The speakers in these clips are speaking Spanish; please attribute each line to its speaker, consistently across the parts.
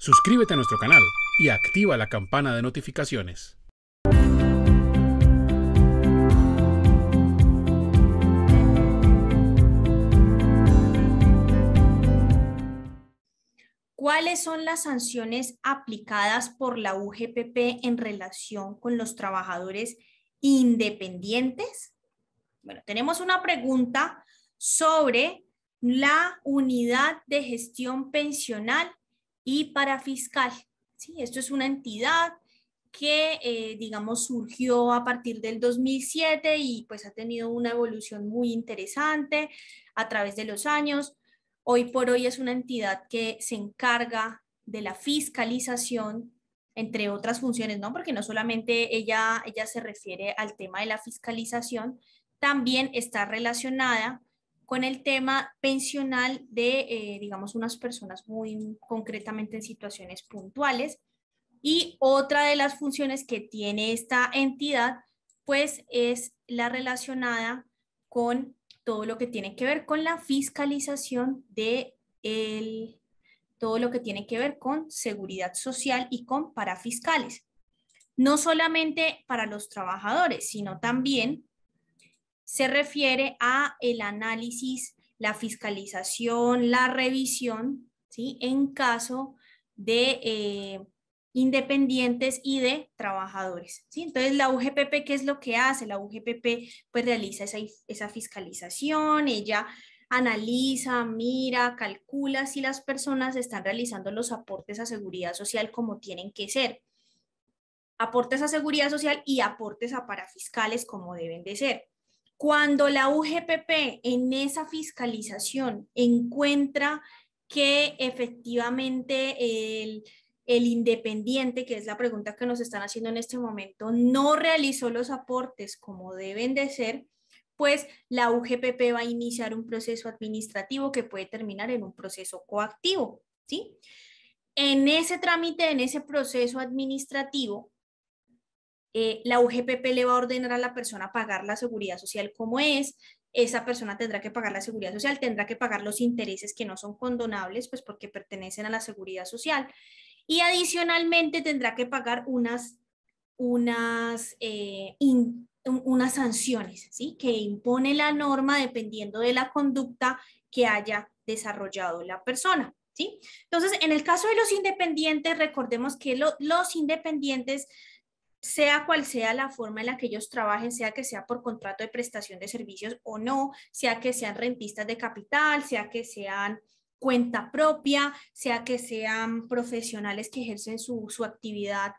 Speaker 1: Suscríbete a nuestro canal y activa la campana de notificaciones. ¿Cuáles son las sanciones aplicadas por la UGPP en relación con los trabajadores independientes? Bueno, tenemos una pregunta sobre la unidad de gestión pensional y para ¿sí? Esto es una entidad que, eh, digamos, surgió a partir del 2007 y pues ha tenido una evolución muy interesante a través de los años. Hoy por hoy es una entidad que se encarga de la fiscalización, entre otras funciones, ¿no? Porque no solamente ella, ella se refiere al tema de la fiscalización, también está relacionada con el tema pensional de, eh, digamos, unas personas muy concretamente en situaciones puntuales. Y otra de las funciones que tiene esta entidad, pues es la relacionada con todo lo que tiene que ver con la fiscalización de todo lo que tiene que ver con seguridad social y con parafiscales. No solamente para los trabajadores, sino también se refiere a el análisis, la fiscalización, la revisión, ¿sí? En caso de eh, independientes y de trabajadores. ¿sí? Entonces, la UGPP, ¿qué es lo que hace? La UGPP pues realiza esa, esa fiscalización, ella analiza, mira, calcula si las personas están realizando los aportes a seguridad social como tienen que ser. Aportes a seguridad social y aportes a parafiscales como deben de ser. Cuando la UGPP en esa fiscalización encuentra que efectivamente el, independiente, que es la pregunta que nos están haciendo en este momento, no realizó los aportes como deben de ser, pues la UGPP va a iniciar un proceso administrativo que puede terminar en un proceso coactivo, ¿sí? En ese trámite, en ese proceso administrativo, eh, la UGPP le va a ordenar a la persona pagar la seguridad social como es, esa persona tendrá que pagar la seguridad social, tendrá que pagar los intereses que no son condonables, pues porque pertenecen a la seguridad social. Y adicionalmente tendrá que pagar unas, unas, eh, unas sanciones, ¿sí? Que impone la norma dependiendo de la conducta que haya desarrollado la persona. ¿Sí? Entonces, en el caso de los independientes, recordemos que los independientes sea cual sea la forma en la que ellos trabajen, sea que sea por contrato de prestación de servicios o no, sea que sean rentistas de capital, sea que sean cuenta propia, sea que sean profesionales que ejercen su, actividad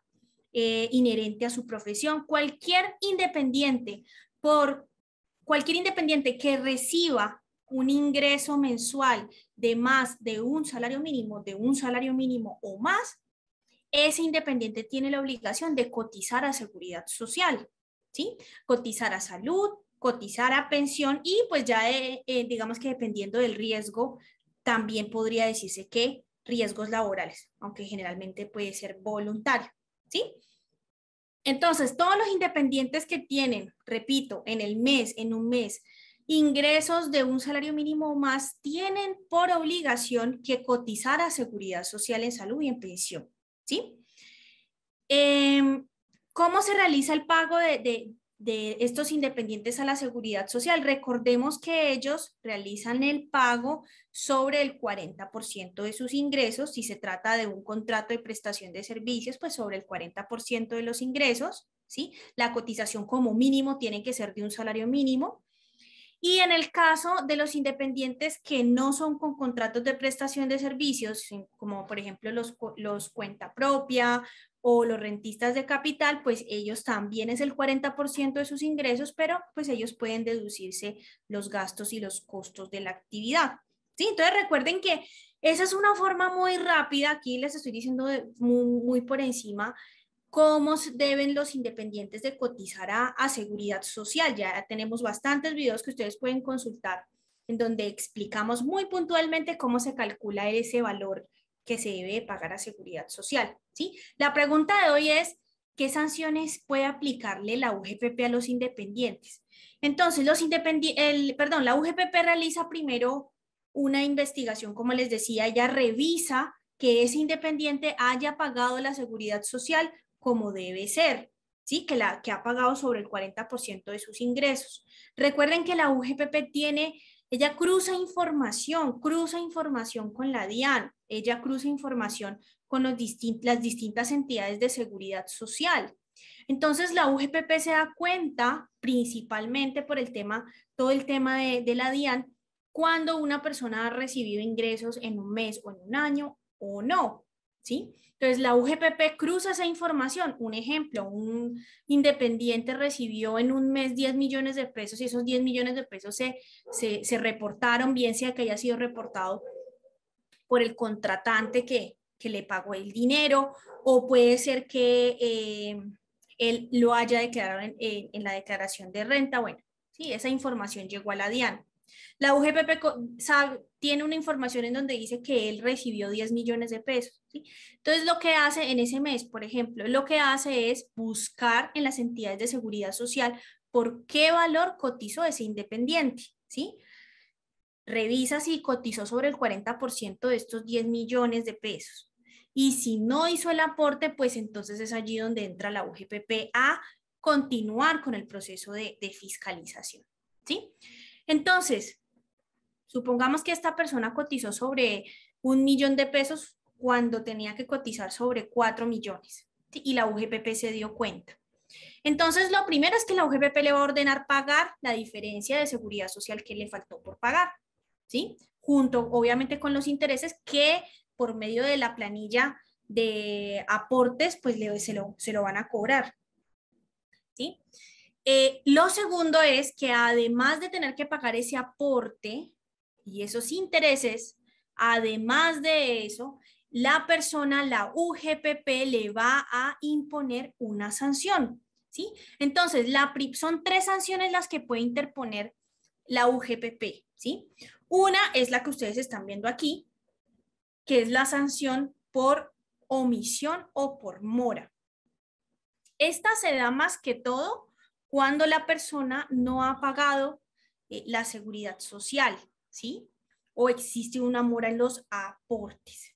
Speaker 1: eh, inherente a su profesión, cualquier independiente, por cualquier independiente que reciba un ingreso mensual de más de un salario mínimo, de un salario mínimo o más, ese independiente tiene la obligación de cotizar a seguridad social, ¿sí? Cotizar a salud, cotizar a pensión y pues ya eh, eh, digamos que dependiendo del riesgo, también podría decirse que riesgos laborales, aunque generalmente puede ser voluntario, ¿sí? Entonces, todos los independientes que tienen, repito, en el mes, en un mes, ingresos de un salario mínimo más, tienen por obligación que cotizar a seguridad social en salud y en pensión. Em, ¿Cómo se realiza el pago de, estos independientes a la seguridad social? Recordemos que ellos realizan el pago sobre el 40% de sus ingresos. Si se trata de un contrato de prestación de servicios, pues sobre el 40% de los ingresos. ¿Sí? La cotización como mínimo tiene que ser de un salario mínimo. Y en el caso de los independientes que no son con contratos de prestación de servicios, como por ejemplo los, los cuenta propia o los rentistas de capital, pues ellos también es el 40% de sus ingresos, pero pues ellos pueden deducirse los gastos y los costos de la actividad. ¿sí? Entonces recuerden que esa es una forma muy rápida, aquí les estoy diciendo muy, muy por encima, cómo deben los independientes de cotizar a, seguridad social. Ya tenemos bastantes videos que ustedes pueden consultar en donde explicamos muy puntualmente cómo se calcula ese valor que se debe pagar a seguridad social. ¿sí? La pregunta de hoy es, ¿qué sanciones puede aplicarle la UGPP a los independientes? Entonces, los perdón, la UGPP realiza primero una investigación, como les decía, ella revisa que ese independiente haya pagado la seguridad social como debe ser, ¿sí? que, la, que ha pagado sobre el 40% de sus ingresos. Recuerden que la UGPP tiene, ella cruza información, cruza información con la DIAN, ella cruza información con los las distintas entidades de seguridad social. Entonces la UGPP se da cuenta principalmente por el tema, todo el tema de, de la DIAN, cuando una persona ha recibido ingresos en un mes o en un año o no. Entonces, la UGPP cruza esa información. Un ejemplo, un independiente recibió en un mes 10 millones de pesos y esos 10 millones de pesos se, reportaron, bien sea que haya sido reportado por el contratante que, le pagó el dinero o puede ser que eh, él lo haya declarado en, la declaración de renta. Bueno, sí, esa información llegó a la DIAN. La UGPP tiene una información en donde dice que él recibió 10 millones de pesos. ¿sí? Entonces, lo que hace en ese mes, por ejemplo, lo que hace es buscar en las entidades de seguridad social por qué valor cotizó ese independiente. ¿sí? Revisa si cotizó sobre el 40% de estos 10 millones de pesos. Y si no hizo el aporte, pues entonces es allí donde entra la UGPP a continuar con el proceso de, fiscalización. ¿sí? Entonces, Supongamos que esta persona cotizó sobre un millón de pesos cuando tenía que cotizar sobre cuatro millones y la UGPP se dio cuenta. Entonces, lo primero es que la UGPP le va a ordenar pagar la diferencia de seguridad social que le faltó por pagar, ¿sí? Junto, obviamente, con los intereses que por medio de la planilla de aportes, pues se, lo, van a cobrar, ¿sí? Eh, lo segundo es que además de tener que pagar ese aporte, y esos intereses, además de eso, la persona, la UGPP, le va a imponer una sanción. ¿sí? Entonces, la son tres sanciones las que puede interponer la UGPP. ¿sí? Una es la que ustedes están viendo aquí, que es la sanción por omisión o por mora. Esta se da más que todo cuando la persona no ha pagado eh, la seguridad social. ¿sí? O existe una mora en los aportes.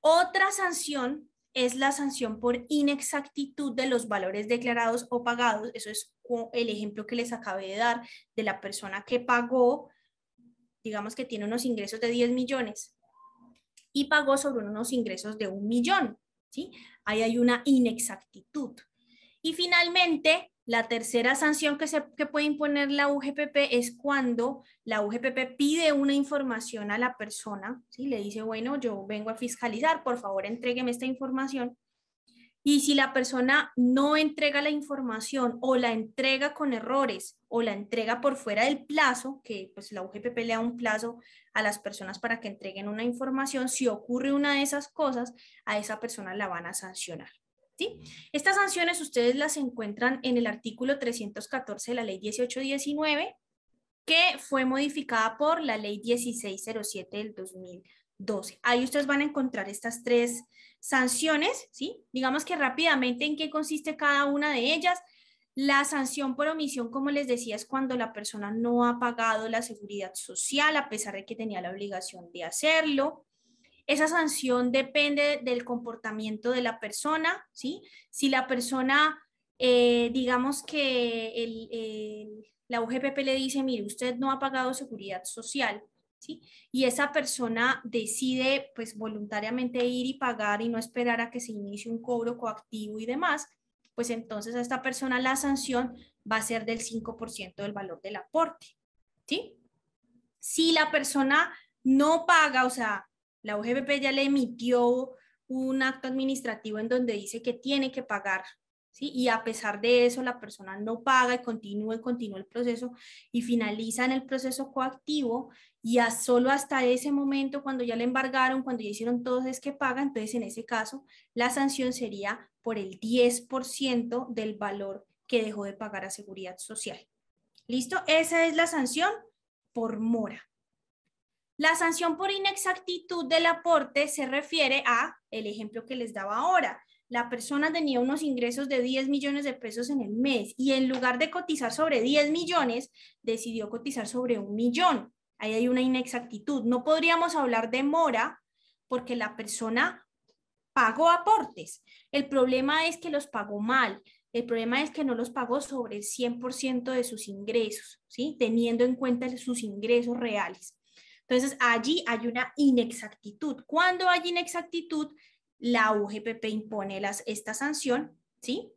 Speaker 1: Otra sanción es la sanción por inexactitud de los valores declarados o pagados. Eso es el ejemplo que les acabé de dar de la persona que pagó, digamos que tiene unos ingresos de 10 millones y pagó sobre unos ingresos de un millón. ¿sí? Ahí hay una inexactitud. Y finalmente, la tercera sanción que, se, puede imponer la UGPP es cuando la UGPP pide una información a la persona, ¿sí? le dice, bueno, yo vengo a fiscalizar, por favor, entrégueme esta información. Y si la persona no entrega la información o la entrega con errores o la entrega por fuera del plazo, que pues la UGPP le da un plazo a las personas para que entreguen una información, si ocurre una de esas cosas, a esa persona la van a sancionar. Estas sanciones ustedes las encuentran en el artículo 314 de la ley 1819, que fue modificada por la ley 1607 del 2012. Ahí ustedes van a encontrar estas tres sanciones, ¿sí? Digamos que rápidamente en qué consiste cada una de ellas. La sanción por omisión, como les decía, es cuando la persona no ha pagado la seguridad social a pesar de que tenía la obligación de hacerlo. Esa sanción depende del comportamiento de la persona, ¿sí? Si la persona, eh, digamos que la UGPP le dice, mire, usted no ha pagado seguridad social, ¿sí? Y esa persona decide, pues, voluntariamente ir y pagar y no esperar a que se inicie un cobro coactivo y demás, pues entonces a esta persona la sanción va a ser del 5% del valor del aporte, ¿sí? Si la persona no paga, o sea, la UGPP ya le emitió un acto administrativo en donde dice que tiene que pagar, ¿sí? Y a pesar de eso, la persona no paga y continúa y continúa el proceso y finaliza en el proceso coactivo y solo hasta ese momento, cuando ya le embargaron, cuando ya hicieron todo, es que paga. Entonces, en ese caso, la sanción sería por el 10% del valor que dejó de pagar a seguridad social. ¿Listo? Esa es la sanción por mora. La sanción por inexactitud del aporte se refiere a el ejemplo que les daba ahora. La persona tenía unos ingresos de 10 millones de pesos en el mes y en lugar de cotizar sobre 10 millones, decidió cotizar sobre un millón. Ahí hay una inexactitud. No podríamos hablar de mora porque la persona pagó aportes. El problema es que los pagó mal. El problema es que no los pagó sobre el 100% de sus ingresos, ¿sí? teniendo en cuenta sus ingresos reales. Entonces, allí hay una inexactitud. Cuando hay inexactitud, la UGPP impone las, esta sanción, ¿sí?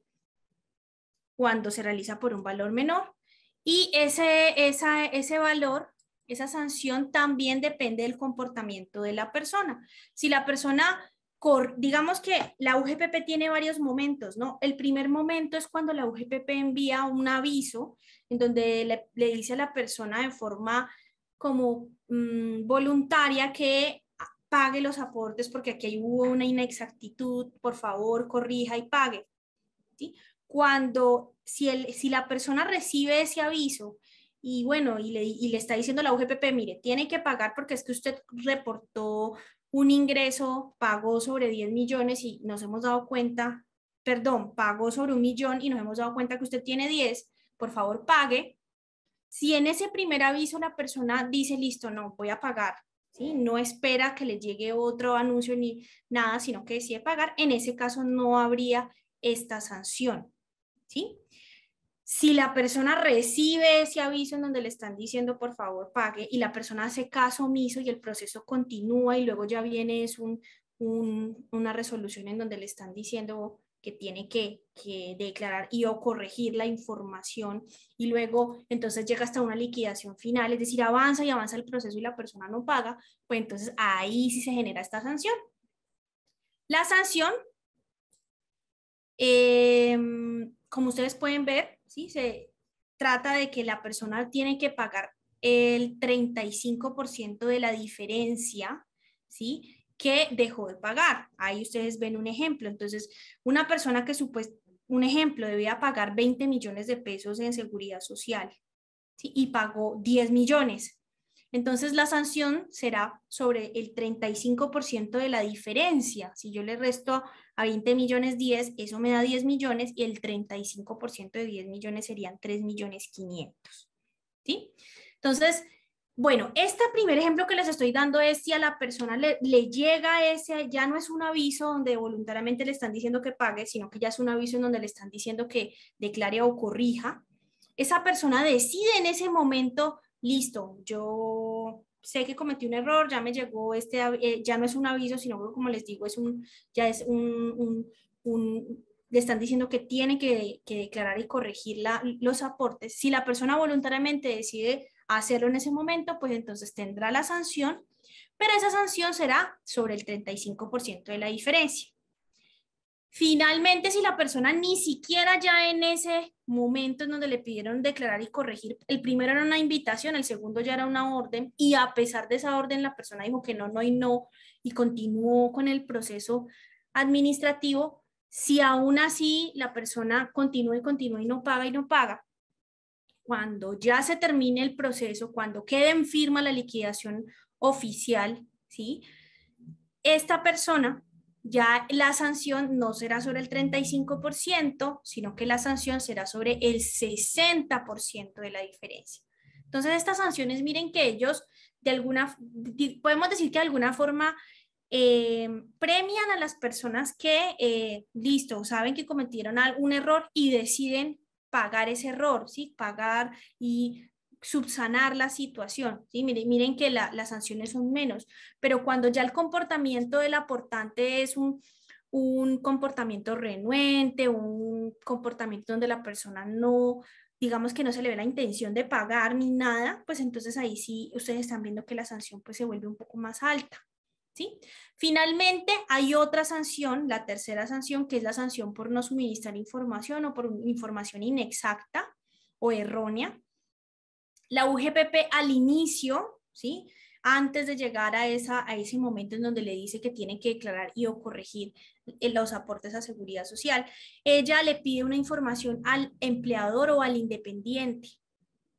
Speaker 1: Cuando se realiza por un valor menor. Y ese, esa, ese valor, esa sanción también depende del comportamiento de la persona. Si la persona digamos que la UGPP tiene varios momentos, ¿no? El primer momento es cuando la UGPP envía un aviso en donde le, le dice a la persona de forma como mm, voluntaria que pague los aportes porque aquí hubo una inexactitud, por favor, corrija y pague. Cuando si, el, si la persona recibe ese aviso y bueno, y le, y le está diciendo la UGPP, mire, tiene que pagar porque es que usted reportó un ingreso, pagó sobre 10 millones y nos hemos dado cuenta, perdón, pagó sobre un millón y nos hemos dado cuenta que usted tiene 10, por favor pague, si en ese primer aviso la persona dice, listo, no, voy a pagar, ¿sí? no espera que le llegue otro anuncio ni nada, sino que decide pagar, en ese caso no habría esta sanción. ¿sí? Si la persona recibe ese aviso en donde le están diciendo por favor pague y la persona hace caso omiso y el proceso continúa y luego ya viene es una resolución en donde le están diciendo que tiene que, declarar y o corregir la información y luego entonces llega hasta una liquidación final, es decir, avanza y avanza el proceso y la persona no paga, pues entonces ahí sí se genera esta sanción. La sanción, em, como ustedes pueden ver, ¿sí? se trata de que la persona tiene que pagar el 35% de la diferencia, ¿sí? que dejó de pagar. Ahí ustedes ven un ejemplo. Entonces, una persona que supuestamente, un ejemplo, debía pagar 20 millones de pesos en seguridad social ¿sí? y pagó 10 millones. Entonces, la sanción será sobre el 35% de la diferencia. Si yo le resto a 20 millones 10, eso me da 10 millones y el 35% de 10 millones serían 3 millones 500. ¿sí? Entonces, bueno, este primer ejemplo que les estoy dando es si a la persona le, llega ese, ya no es un aviso donde voluntariamente le están diciendo que pague, sino que ya es un aviso en donde le están diciendo que declare o corrija. Esa persona decide en ese momento, listo, yo sé que cometí un error, ya me llegó este, eh, ya no es un aviso, sino como les digo, es un, ya es un, le están diciendo que tiene que, declarar y corregir los aportes. Si la persona voluntariamente decide hacerlo en ese momento, pues entonces tendrá la sanción, pero esa sanción será sobre el 35% de la diferencia. Finalmente, si la persona ni siquiera ya en ese momento en donde le pidieron declarar y corregir, el primero era una invitación, el segundo ya era una orden, y a pesar de esa orden la persona dijo que no, no y no, y continuó con el proceso administrativo, si aún así la persona continúa y continúa y no paga y no paga, cuando ya se termine el proceso, cuando quede en firma la liquidación oficial, ¿sí? Esta persona ya la sanción no será sobre el 35%, sino que la sanción será sobre el 60% de la diferencia. Entonces, estas sanciones, miren que ellos de alguna, podemos decir que de alguna forma eh, premian a las personas que, eh, listo, saben que cometieron algún error y deciden pagar ese error, ¿sí? Pagar y subsanar la situación. ¿sí? Miren, miren que las sanciones son menos, pero cuando ya el comportamiento del aportante es un, un comportamiento renuente, un comportamiento donde la persona no, digamos que no se le ve la intención de pagar ni nada, pues entonces ahí sí ustedes están viendo que la sanción pues se vuelve un poco más alta. Finalmente, hay otra sanción, la tercera sanción, que es la sanción por no suministrar información o por información inexacta o errónea. La UGPP al inicio, ¿sí? antes de llegar a, ese momento en donde le dice que tiene que declarar y o corregir eh, los aportes a seguridad social, ella le pide una información al empleador o al independiente.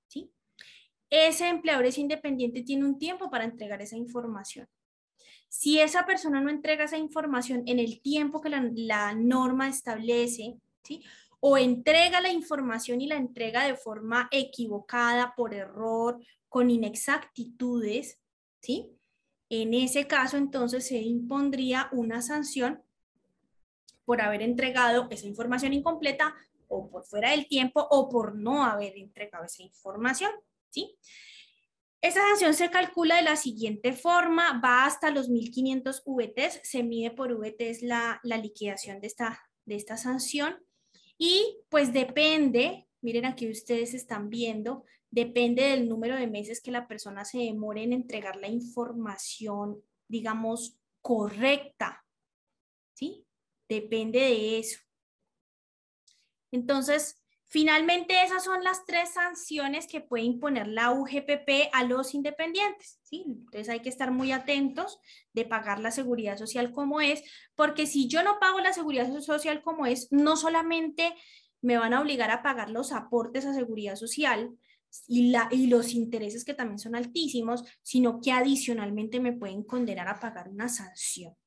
Speaker 1: ¿sí? Ese empleador, ese independiente, tiene un tiempo para entregar esa información. Si esa persona no entrega esa información en el tiempo que la, norma establece, ¿sí? o entrega la información y la entrega de forma equivocada, por error, con inexactitudes, ¿sí? En ese caso, entonces, se impondría una sanción por haber entregado esa información incompleta o por fuera del tiempo o por no haber entregado esa información, ¿sí? esa sanción se calcula de la siguiente forma, va hasta los 1.500 VTs, se mide por VT la, la liquidación de esta, de esta sanción y pues depende, miren aquí ustedes están viendo, depende del número de meses que la persona se demore en entregar la información, digamos, correcta, ¿sí? Depende de eso. Entonces, Finalmente, esas son las tres sanciones que puede imponer la UGPP a los independientes. Entonces hay que estar muy atentos de pagar la seguridad social como es, porque si yo no pago la seguridad social como es, no solamente me van a obligar a pagar los aportes a seguridad social y los intereses que también son altísimos, sino que adicionalmente me pueden condenar a pagar una sanción.